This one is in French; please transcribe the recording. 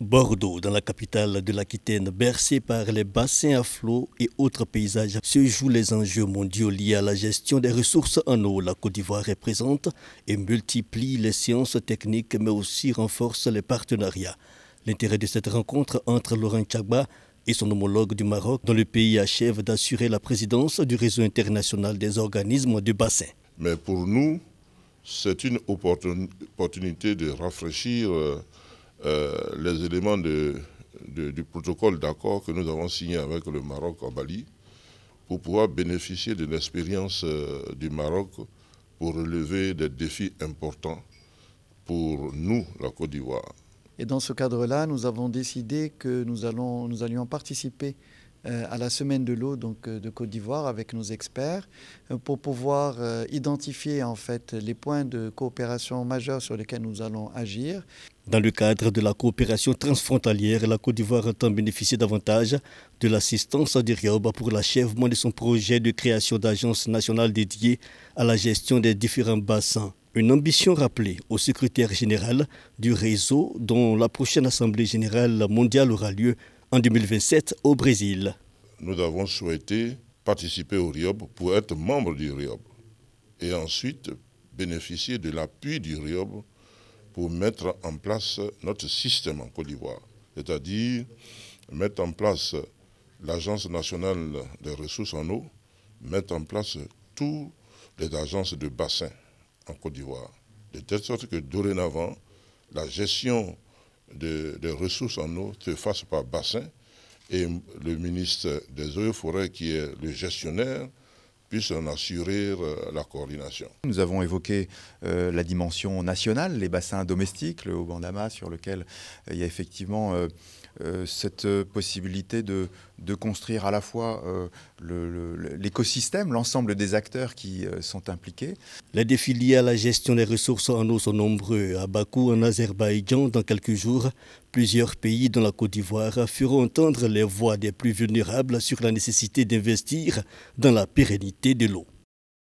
Bordeaux, dans la capitale de l'Aquitaine, bercée par les bassins à flots et autres paysages, se jouent les enjeux mondiaux liés à la gestion des ressources en eau. La Côte d'Ivoire représente et multiplie les sciences techniques, mais aussi renforce les partenariats. L'intérêt de cette rencontre entre Laurent Chagba et son homologue du Maroc, dont le pays achève d'assurer la présidence du réseau international des organismes du bassin. Mais pour nous, c'est une opportunité de rafraîchir euh, euh, les éléments du protocole d'accord que nous avons signé avec le Maroc en Bali pour pouvoir bénéficier de l'expérience euh, du Maroc pour relever des défis importants pour nous, la Côte d'Ivoire. Et dans ce cadre-là, nous avons décidé que nous, allons, nous allions participer euh, à la Semaine de l'eau donc euh, de Côte d'Ivoire avec nos experts euh, pour pouvoir identifier en fait les points de coopération majeurs sur lesquels nous allons agir. Dans le cadre de la coopération transfrontalière, la Côte d'Ivoire entend bénéficier davantage de l'assistance à Rioba pour l'achèvement de son projet de création d'agences nationales dédiées à la gestion des différents bassins. Une ambition rappelée au secrétaire général du réseau dont la prochaine Assemblée générale mondiale aura lieu en 2027 au Brésil. Nous avons souhaité participer au RIOB pour être membre du RIOB et ensuite bénéficier de l'appui du RIOB pour mettre en place notre système en Côte d'Ivoire, c'est-à-dire mettre en place l'Agence nationale des ressources en eau, mettre en place toutes les agences de bassin en Côte d'Ivoire, de telle sorte que dorénavant, la gestion de, ressources en eau se fasse par bassin. Et le ministre des Eaux et Forêts, qui est le gestionnaire, puissent en assurer euh, la coordination. Nous avons évoqué euh, la dimension nationale, les bassins domestiques, le Haut-Bandama, sur lequel euh, il y a effectivement cette possibilité de, construire à la fois l'écosystème, l'ensemble des acteurs qui sont impliqués. Les défis liés à la gestion des ressources en eau sont nombreux. À Bakou, en Azerbaïdjan, dans quelques jours, Plusieurs pays, dans la Côte d'Ivoire, furent entendre les voix des plus vulnérables sur la nécessité d'investir dans la pérennité de l'eau.